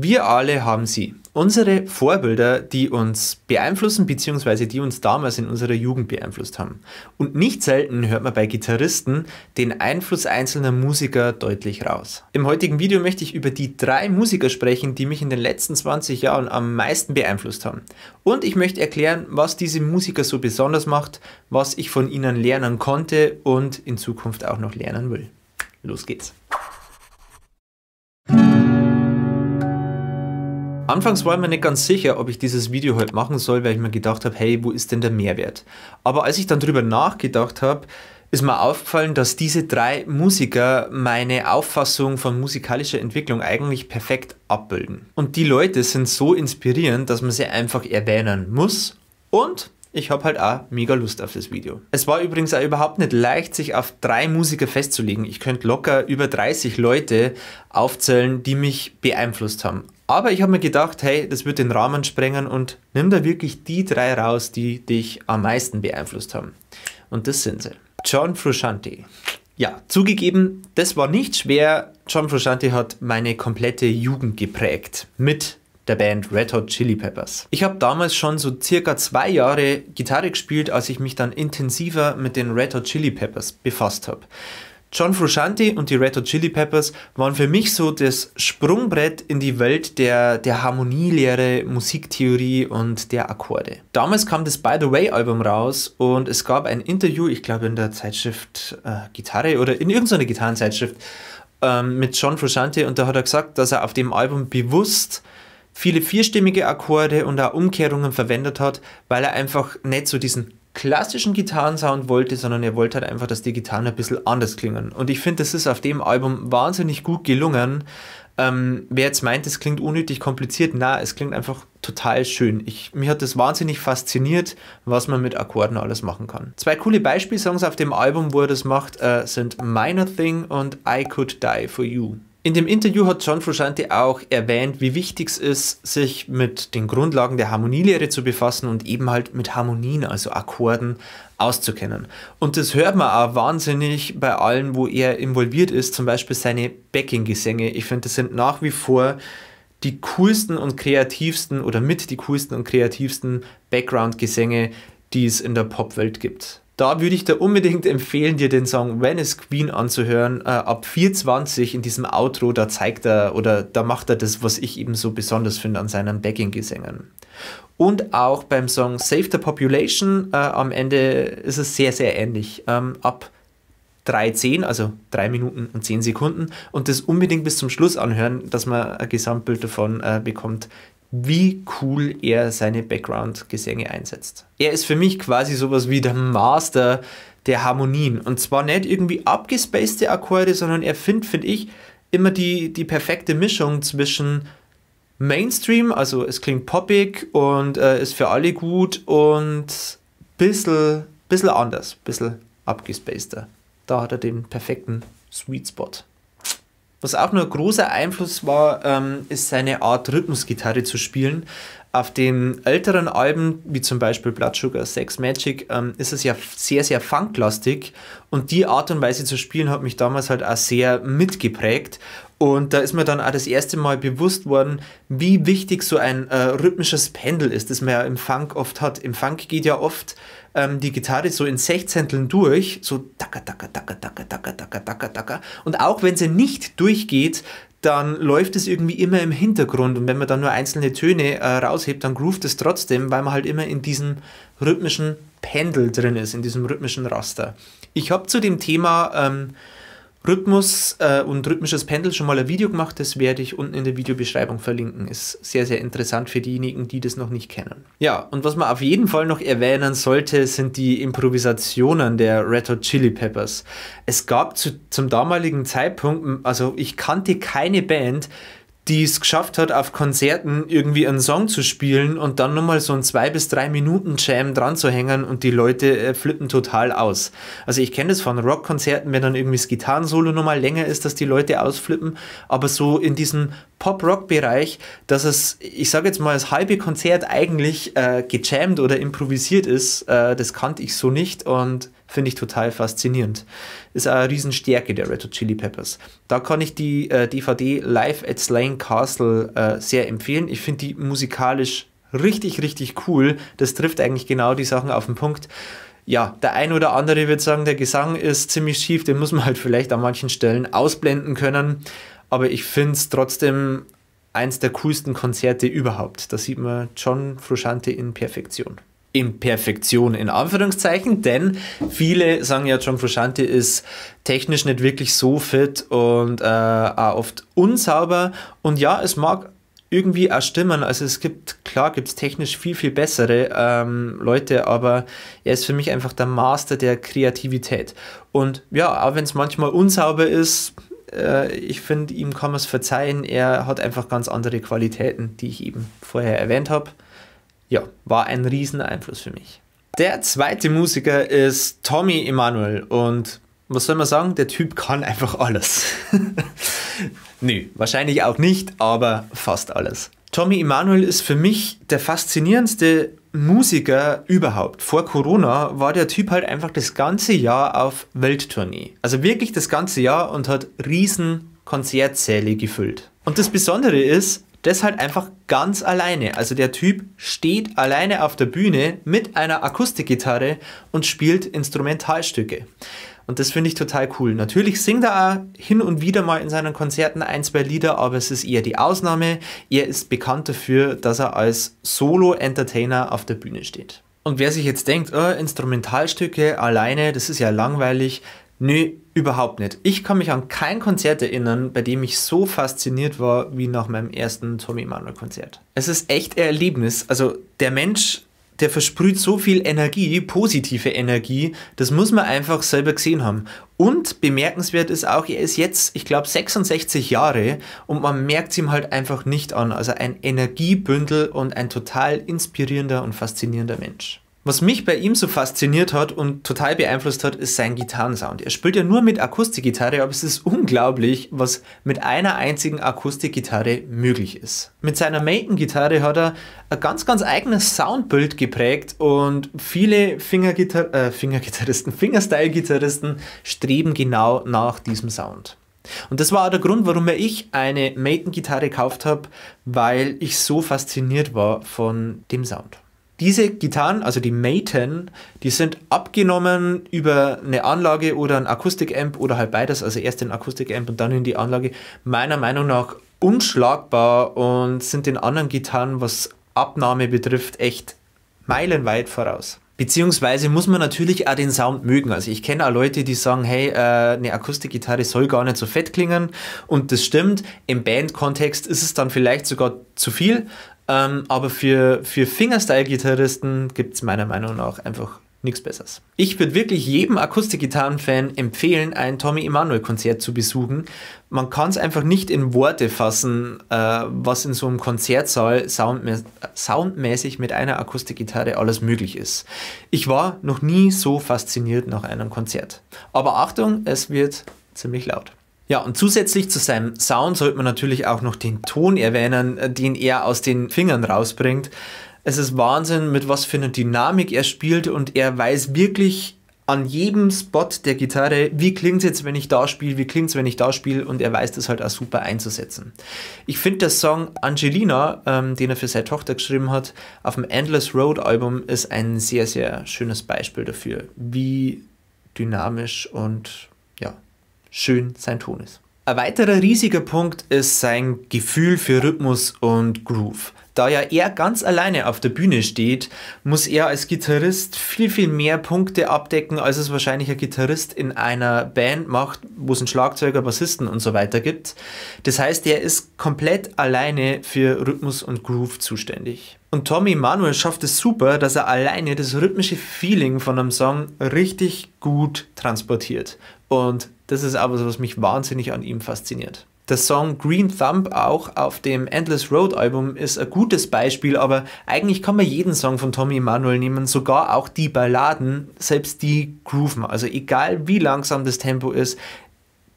Wir alle haben sie. Unsere Vorbilder, die uns beeinflussen bzw. die uns damals in unserer Jugend beeinflusst haben. Und nicht selten hört man bei Gitarristen den Einfluss einzelner Musiker deutlich raus. Im heutigen Video möchte ich über die drei Musiker sprechen, die mich in den letzten 20 Jahren am meisten beeinflusst haben. Und ich möchte erklären, was diese Musiker so besonders macht, was ich von ihnen lernen konnte und in Zukunft auch noch lernen will. Los geht's. Anfangs war ich mir nicht ganz sicher, ob ich dieses Video heute machen soll, weil ich mir gedacht habe, hey, wo ist denn der Mehrwert? Aber als ich dann drüber nachgedacht habe, ist mir aufgefallen, dass diese drei Musiker meine Auffassung von musikalischer Entwicklung eigentlich perfekt abbilden. Und die Leute sind so inspirierend, dass man sie einfach erwähnen muss. Und ich habe halt auch mega Lust auf das Video. Es war übrigens auch überhaupt nicht leicht, sich auf drei Musiker festzulegen. Ich könnte locker über 30 Leute aufzählen, die mich beeinflusst haben. Aber ich habe mir gedacht, hey, das wird den Rahmen sprengen und nimm da wirklich die drei raus, die dich am meisten beeinflusst haben. Und das sind sie. John Frusciante. Ja, zugegeben, das war nicht schwer. John Frusciante hat meine komplette Jugend geprägt. Mit der Band Red Hot Chili Peppers. Ich habe damals schon so circa zwei Jahre Gitarre gespielt, als ich mich dann intensiver mit den Red Hot Chili Peppers befasst habe. John Frusciante und die Red Hot Chili Peppers waren für mich so das Sprungbrett in die Welt der, der Harmonielehre, Musiktheorie und der Akkorde. Damals kam das By the Way Album raus und es gab ein Interview, ich glaube in der Zeitschrift äh, Gitarre oder in irgendeiner Gitarrenzeitschrift ähm, mit John Frusciante und da hat er gesagt, dass er auf dem Album bewusst viele vierstimmige Akkorde und auch Umkehrungen verwendet hat, weil er einfach nicht so diesen klassischen Gitarrensound wollte, sondern er wollte halt einfach, dass die Gitarren ein bisschen anders klingen. Und ich finde, das ist auf dem Album wahnsinnig gut gelungen. Ähm, wer jetzt meint, es klingt unnötig kompliziert, na, es klingt einfach total schön. Ich, mich hat das wahnsinnig fasziniert, was man mit Akkorden alles machen kann. Zwei coole Beispielsongs auf dem Album, wo er das macht, äh, sind Minor Thing und I Could Die For You. In dem Interview hat John Frusciante auch erwähnt, wie wichtig es ist, sich mit den Grundlagen der Harmonielehre zu befassen und eben halt mit Harmonien, also Akkorden, auszukennen. Und das hört man auch wahnsinnig bei allen, wo er involviert ist, zum Beispiel seine Backing-Gesänge. Ich finde, das sind nach wie vor die coolsten und kreativsten oder mit die coolsten und kreativsten Background-Gesänge, die es in der Popwelt gibt. Da würde ich dir unbedingt empfehlen, dir den Song Venice Queen anzuhören. Äh, ab 4.20 in diesem Outro, da zeigt er oder da macht er das, was ich eben so besonders finde an seinen Backing-Gesängen. Und auch beim Song Save the Population äh, am Ende ist es sehr, sehr ähnlich. Ähm, ab 3.10, also 3 Minuten und 10 Sekunden und das unbedingt bis zum Schluss anhören, dass man ein Gesamtbild davon äh, bekommt, wie cool er seine Background-Gesänge einsetzt. Er ist für mich quasi sowas wie der Master der Harmonien. Und zwar nicht irgendwie abgespacede Akkorde, sondern er findet, finde ich, immer die, die perfekte Mischung zwischen Mainstream, also es klingt poppig und äh, ist für alle gut und bisschen, bisschen anders, bisschen abgespaceder. Da hat er den perfekten Sweet Spot. Was auch nur ein großer Einfluss war, ähm, ist seine Art, Rhythmusgitarre zu spielen. Auf den älteren Alben, wie zum Beispiel Blood Sugar Sex Magic, ähm, ist es ja sehr, sehr funklastig. Und die Art und Weise zu spielen hat mich damals halt auch sehr mitgeprägt. Und da ist mir dann auch das erste Mal bewusst worden, wie wichtig so ein äh, rhythmisches Pendel ist, das man ja im Funk oft hat. Im Funk geht ja oft ähm, die Gitarre so in Sechzehnteln durch, so tacker, tacker, tacker, tacker, tacker, tacker, tacker, tacker. Und auch wenn sie nicht durchgeht, dann läuft es irgendwie immer im Hintergrund und wenn man dann nur einzelne Töne äh, raushebt, dann groovt es trotzdem, weil man halt immer in diesem rhythmischen Pendel drin ist, in diesem rhythmischen Raster. Ich habe zu dem Thema ähm, Rhythmus äh, und rhythmisches Pendel schon mal ein Video gemacht, das werde ich unten in der Videobeschreibung verlinken. Ist sehr, sehr interessant für diejenigen, die das noch nicht kennen. Ja, und was man auf jeden Fall noch erwähnen sollte, sind die Improvisationen der Red Hot Chili Peppers. Es gab zu, zum damaligen Zeitpunkt, also ich kannte keine Band, die es geschafft hat, auf Konzerten irgendwie einen Song zu spielen und dann nochmal so ein zwei bis drei Minuten Jam dran zu hängen und die Leute äh, flippen total aus. Also ich kenne das von Rockkonzerten, wenn dann irgendwie das Gitarrensolo nochmal länger ist, dass die Leute ausflippen, aber so in diesem Pop-Rock-Bereich, dass es, ich sage jetzt mal, das halbe Konzert eigentlich äh, gejammt oder improvisiert ist, äh, das kannte ich so nicht und Finde ich total faszinierend. Ist eine Riesenstärke der Red Hot Chili Peppers. Da kann ich die äh, DVD Live at Slane Castle äh, sehr empfehlen. Ich finde die musikalisch richtig, richtig cool. Das trifft eigentlich genau die Sachen auf den Punkt. Ja, der ein oder andere wird sagen, der Gesang ist ziemlich schief, den muss man halt vielleicht an manchen Stellen ausblenden können. Aber ich finde es trotzdem eins der coolsten Konzerte überhaupt. Da sieht man John Frusciante in Perfektion. Imperfektion in Anführungszeichen, denn viele sagen ja, John Frusciante ist technisch nicht wirklich so fit und äh, auch oft unsauber. Und ja, es mag irgendwie auch stimmen. Also es gibt, klar gibt es technisch viel, viel bessere ähm, Leute, aber er ist für mich einfach der Master der Kreativität. Und ja, auch wenn es manchmal unsauber ist, äh, ich finde, ihm kann man es verzeihen. Er hat einfach ganz andere Qualitäten, die ich eben vorher erwähnt habe ja, war ein riesen Einfluss für mich. Der zweite Musiker ist Tommy Emanuel und was soll man sagen, der Typ kann einfach alles. Nö, wahrscheinlich auch nicht, aber fast alles. Tommy Emanuel ist für mich der faszinierendste Musiker überhaupt. Vor Corona war der Typ halt einfach das ganze Jahr auf Welttournee. Also wirklich das ganze Jahr und hat riesen Konzertsäle gefüllt. Und das Besondere ist, das halt einfach ganz alleine. Also der Typ steht alleine auf der Bühne mit einer Akustikgitarre und spielt Instrumentalstücke. Und das finde ich total cool. Natürlich singt er auch hin und wieder mal in seinen Konzerten ein, zwei Lieder, aber es ist eher die Ausnahme. Er ist bekannt dafür, dass er als Solo-Entertainer auf der Bühne steht. Und wer sich jetzt denkt, oh, Instrumentalstücke alleine, das ist ja langweilig, Nö, überhaupt nicht. Ich kann mich an kein Konzert erinnern, bei dem ich so fasziniert war wie nach meinem ersten Tommy Manuel Konzert. Es ist echt ein Erlebnis. Also der Mensch, der versprüht so viel Energie, positive Energie, das muss man einfach selber gesehen haben. Und bemerkenswert ist auch, er ist jetzt, ich glaube, 66 Jahre und man merkt es ihm halt einfach nicht an. Also ein Energiebündel und ein total inspirierender und faszinierender Mensch. Was mich bei ihm so fasziniert hat und total beeinflusst hat, ist sein Gitarrensound. Er spielt ja nur mit Akustikgitarre, aber es ist unglaublich, was mit einer einzigen Akustikgitarre möglich ist. Mit seiner Maiden-Gitarre hat er ein ganz, ganz eigenes Soundbild geprägt und viele Fingergitar äh, Fingergitarristen, Fingerstyle-Gitarristen streben genau nach diesem Sound. Und das war auch der Grund, warum ich eine Maiden-Gitarre gekauft habe, weil ich so fasziniert war von dem Sound. Diese Gitarren, also die Maten, die sind abgenommen über eine Anlage oder ein Akustikamp oder halt beides, also erst den Akustikamp und dann in die Anlage, meiner Meinung nach unschlagbar und sind den anderen Gitarren, was Abnahme betrifft, echt meilenweit voraus. Beziehungsweise muss man natürlich auch den Sound mögen. Also ich kenne auch Leute, die sagen, hey, äh, eine Akustikgitarre soll gar nicht so fett klingen. Und das stimmt, im Bandkontext ist es dann vielleicht sogar zu viel. Ähm, aber für, für Fingerstyle-Gitarristen gibt es meiner Meinung nach einfach nichts Besseres. Ich würde wirklich jedem Akustikgitarrenfan empfehlen, ein Tommy Emanuel-Konzert zu besuchen. Man kann es einfach nicht in Worte fassen, äh, was in so einem Konzertsaal soundmä soundmäßig mit einer Akustikgitarre alles möglich ist. Ich war noch nie so fasziniert nach einem Konzert. Aber Achtung, es wird ziemlich laut. Ja, und zusätzlich zu seinem Sound sollte man natürlich auch noch den Ton erwähnen, äh, den er aus den Fingern rausbringt. Es ist Wahnsinn, mit was für einer Dynamik er spielt und er weiß wirklich an jedem Spot der Gitarre, wie klingt es jetzt, wenn ich da spiele, wie klingt es, wenn ich da spiele und er weiß das halt auch super einzusetzen. Ich finde der Song Angelina, ähm, den er für seine Tochter geschrieben hat, auf dem Endless Road Album ist ein sehr, sehr schönes Beispiel dafür, wie dynamisch und schön sein Ton ist. Ein weiterer riesiger Punkt ist sein Gefühl für Rhythmus und Groove. Da ja er ganz alleine auf der Bühne steht, muss er als Gitarrist viel, viel mehr Punkte abdecken, als es wahrscheinlich ein Gitarrist in einer Band macht, wo es einen Schlagzeuger, Bassisten und so weiter gibt. Das heißt, er ist komplett alleine für Rhythmus und Groove zuständig. Und Tommy Manuel schafft es super, dass er alleine das rhythmische Feeling von einem Song richtig gut transportiert. Und das ist aber so, was mich wahnsinnig an ihm fasziniert. Der Song Green Thumb auch auf dem Endless Road Album ist ein gutes Beispiel, aber eigentlich kann man jeden Song von Tommy Emanuel nehmen, sogar auch die Balladen, selbst die grooven. Also egal wie langsam das Tempo ist,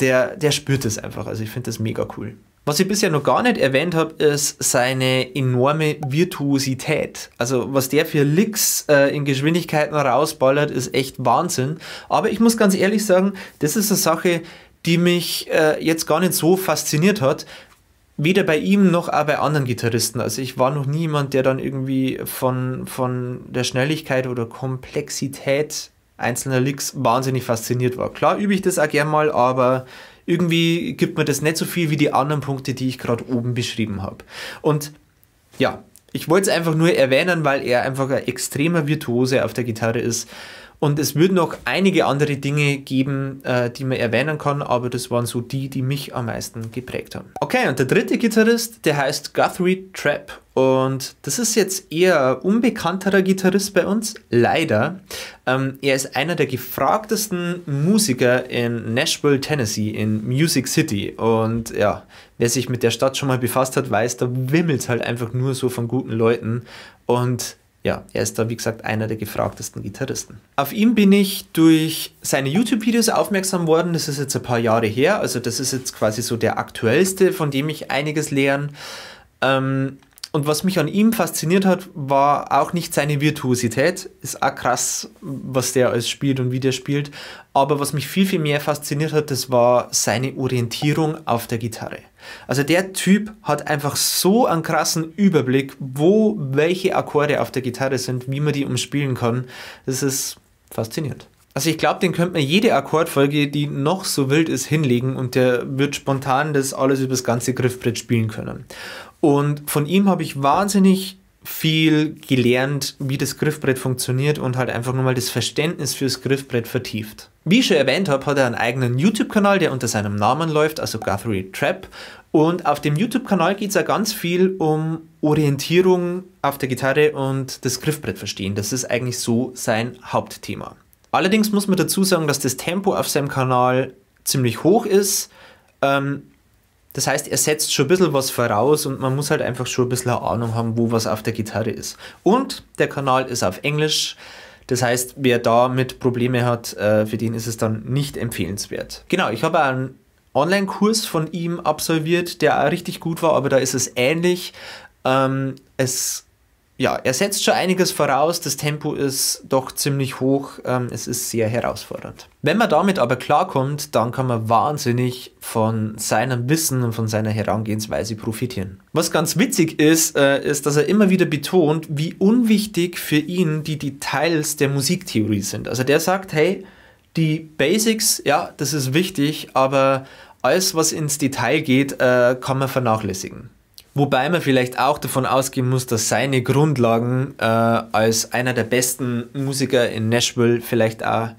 der, der spürt es einfach. Also ich finde das mega cool. Was ich bisher noch gar nicht erwähnt habe, ist seine enorme Virtuosität. Also was der für Licks äh, in Geschwindigkeiten rausballert, ist echt Wahnsinn. Aber ich muss ganz ehrlich sagen, das ist eine Sache, die mich äh, jetzt gar nicht so fasziniert hat, weder bei ihm noch auch bei anderen Gitarristen. Also ich war noch nie jemand, der dann irgendwie von, von der Schnelligkeit oder Komplexität einzelner Licks wahnsinnig fasziniert war. Klar übe ich das auch gern mal, aber irgendwie gibt mir das nicht so viel wie die anderen Punkte, die ich gerade oben beschrieben habe. Und ja, ich wollte es einfach nur erwähnen, weil er einfach ein extremer Virtuose auf der Gitarre ist. Und es wird noch einige andere Dinge geben, äh, die man erwähnen kann, aber das waren so die, die mich am meisten geprägt haben. Okay, und der dritte Gitarrist, der heißt Guthrie Trapp und das ist jetzt eher ein unbekannterer Gitarrist bei uns, leider. Ähm, er ist einer der gefragtesten Musiker in Nashville, Tennessee, in Music City. Und ja, wer sich mit der Stadt schon mal befasst hat, weiß, da wimmelt es halt einfach nur so von guten Leuten. Und ja, er ist da, wie gesagt, einer der gefragtesten Gitarristen. Auf ihn bin ich durch seine YouTube-Videos aufmerksam worden. Das ist jetzt ein paar Jahre her. Also, das ist jetzt quasi so der aktuellste, von dem ich einiges lerne. Ähm, und was mich an ihm fasziniert hat, war auch nicht seine Virtuosität. Ist auch krass, was der alles spielt und wie der spielt. Aber was mich viel, viel mehr fasziniert hat, das war seine Orientierung auf der Gitarre. Also der Typ hat einfach so einen krassen Überblick, wo welche Akkorde auf der Gitarre sind, wie man die umspielen kann. Das ist faszinierend. Also ich glaube, den könnte man jede Akkordfolge, die noch so wild ist, hinlegen und der wird spontan das alles über das ganze Griffbrett spielen können. Und von ihm habe ich wahnsinnig viel gelernt, wie das Griffbrett funktioniert und halt einfach nur mal das Verständnis fürs Griffbrett vertieft. Wie ich schon erwähnt habe, hat er einen eigenen YouTube-Kanal, der unter seinem Namen läuft, also Guthrie Trap. Und auf dem YouTube-Kanal geht es ja ganz viel um Orientierung auf der Gitarre und das Griffbrett verstehen. Das ist eigentlich so sein Hauptthema. Allerdings muss man dazu sagen, dass das Tempo auf seinem Kanal ziemlich hoch ist. Ähm, das heißt, er setzt schon ein bisschen was voraus und man muss halt einfach schon ein bisschen eine Ahnung haben, wo was auf der Gitarre ist. Und der Kanal ist auf Englisch. Das heißt, wer damit Probleme hat, äh, für den ist es dann nicht empfehlenswert. Genau, ich habe einen Online-Kurs von ihm absolviert, der auch richtig gut war, aber da ist es ähnlich. Ähm, es ja, er setzt schon einiges voraus, das Tempo ist doch ziemlich hoch, ähm, es ist sehr herausfordernd. Wenn man damit aber klarkommt, dann kann man wahnsinnig von seinem Wissen und von seiner Herangehensweise profitieren. Was ganz witzig ist, äh, ist, dass er immer wieder betont, wie unwichtig für ihn die Details der Musiktheorie sind. Also der sagt, hey, die Basics, ja, das ist wichtig, aber alles, was ins Detail geht, äh, kann man vernachlässigen. Wobei man vielleicht auch davon ausgehen muss, dass seine Grundlagen äh, als einer der besten Musiker in Nashville vielleicht auch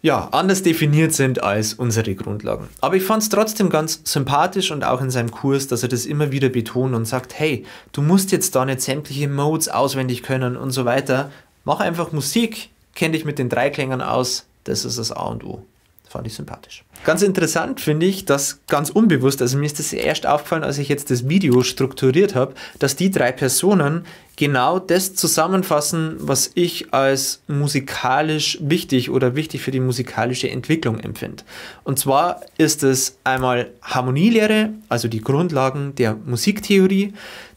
ja, anders definiert sind als unsere Grundlagen. Aber ich fand es trotzdem ganz sympathisch und auch in seinem Kurs, dass er das immer wieder betont und sagt, hey, du musst jetzt da nicht sämtliche Modes auswendig können und so weiter. Mach einfach Musik, kenn dich mit den Dreiklängern aus, das ist das A und O fand ich sympathisch. Ganz interessant finde ich, dass ganz unbewusst, also mir ist das erst aufgefallen, als ich jetzt das Video strukturiert habe, dass die drei Personen genau das zusammenfassen, was ich als musikalisch wichtig oder wichtig für die musikalische Entwicklung empfinde. Und zwar ist es einmal Harmonielehre, also die Grundlagen der Musiktheorie,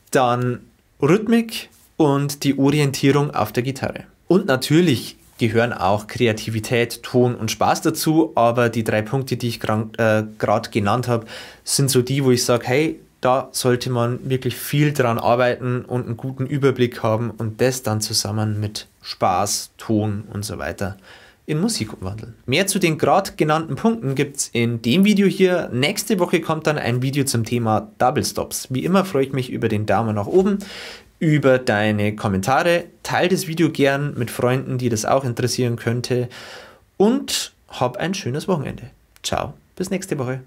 dann Rhythmik und die Orientierung auf der Gitarre. Und natürlich gehören auch Kreativität, Ton und Spaß dazu, aber die drei Punkte, die ich gerade äh, genannt habe, sind so die, wo ich sage, hey, da sollte man wirklich viel dran arbeiten und einen guten Überblick haben und das dann zusammen mit Spaß, Ton und so weiter in Musik umwandeln. Mehr zu den gerade genannten Punkten gibt es in dem Video hier. Nächste Woche kommt dann ein Video zum Thema Double Stops. Wie immer freue ich mich über den Daumen nach oben, über deine Kommentare. Teil das Video gern mit Freunden, die das auch interessieren könnte. Und hab ein schönes Wochenende. Ciao, bis nächste Woche.